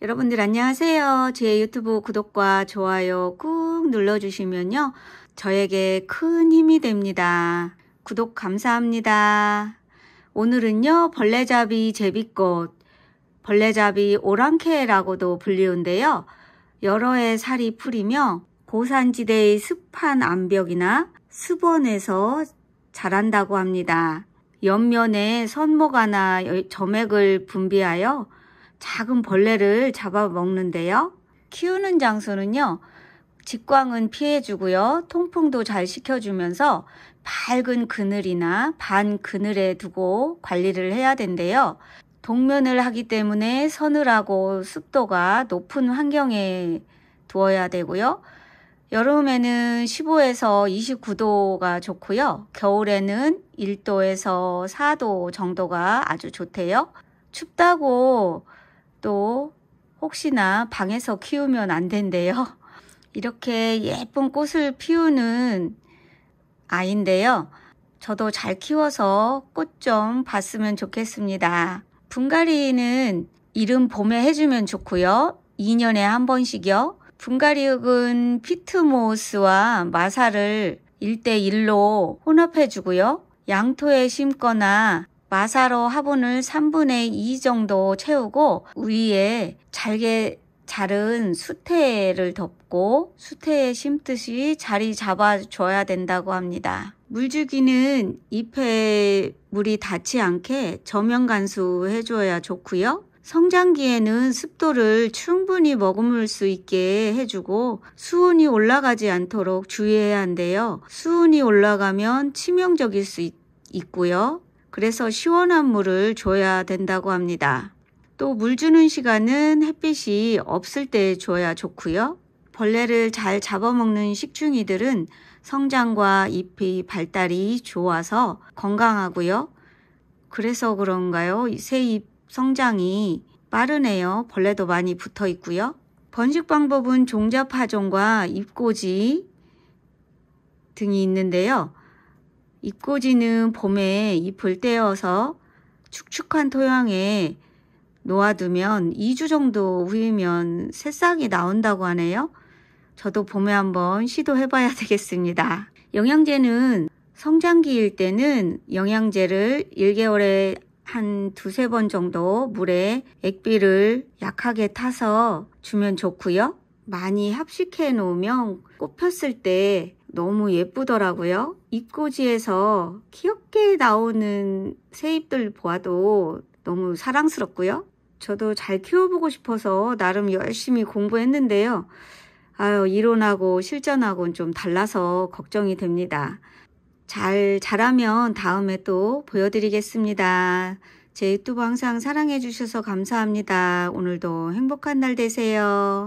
여러분들 안녕하세요. 제 유튜브 구독과 좋아요 꾹 눌러주시면요. 저에게 큰 힘이 됩니다. 구독 감사합니다. 오늘은요. 벌레잡이 제비꽃, 벌레잡이 오랑캐라고도 불리운데요. 여러 해 살이 풀이며 고산지대의 습한 암벽이나 수원에서 자란다고 합니다. 옆면에 선모가나 점액을 분비하여 작은 벌레를 잡아먹는데요. 키우는 장소는요. 직광은 피해주고요. 통풍도 잘 시켜주면서 밝은 그늘이나 반 그늘에 두고 관리를 해야 된대요. 동면을 하기 때문에 서늘하고 습도가 높은 환경에 두어야 되고요. 여름에는 15에서 29도가 좋고요. 겨울에는 1도에서 4도 정도가 아주 좋대요. 춥다고 또 혹시나 방에서 키우면 안 된대요. 이렇게 예쁜 꽃을 피우는 아이인데요. 저도 잘 키워서 꽃 좀 봤으면 좋겠습니다. 분갈이는 이른 봄에 해주면 좋고요. 2년에 한번씩요 분갈이흙은 피트모스와 마사를 1대1로 혼합해주고요. 양토에 심거나 마사로 화분을 3분의 2 정도 채우고 위에 잘게 자른 수태를 덮고 수태에 심듯이 자리 잡아줘야 된다고 합니다. 물주기는 잎에 물이 닿지 않게 저면 간수해줘야 좋고요. 성장기에는 습도를 충분히 머금을 수 있게 해주고 수온이 올라가지 않도록 주의해야 한대요 수온이 올라가면 치명적일 수 있, 있고요. 그래서 시원한 물을 줘야 된다고 합니다. 또 물 주는 시간은 햇빛이 없을 때 줘야 좋고요. 벌레를 잘 잡아먹는 식충이들은 성장과 잎이 발달이 좋아서 건강하고요. 그래서 그런가요? 새 잎 성장이 빠르네요. 벌레도 많이 붙어 있고요. 번식 방법은 종자 파종과 잎꽂이 등이 있는데요. 잎꽂이는 봄에 잎을 떼어서 축축한 토양에 놓아두면 2주 정도 후이면 새싹이 나온다고 하네요. 저도 봄에 한번 시도해 봐야 되겠습니다. 영양제는 성장기일 때는 영양제를 1개월에 한 두세 번 정도 물에 액비를 약하게 타서 주면 좋고요. 많이 합식해 놓으면 꽃 폈을 때 너무 예쁘더라고요. 입꼬지에서 귀엽게 나오는 새잎들 보아도 너무 사랑스럽고요. 저도 잘 키워보고 싶어서 나름 열심히 공부했는데요. 아유, 이론하고 실전하고는 좀 달라서 걱정이 됩니다. 잘 자라면 다음에 또 보여드리겠습니다. 제 유튜브 항상 사랑해주셔서 감사합니다. 오늘도 행복한 날 되세요.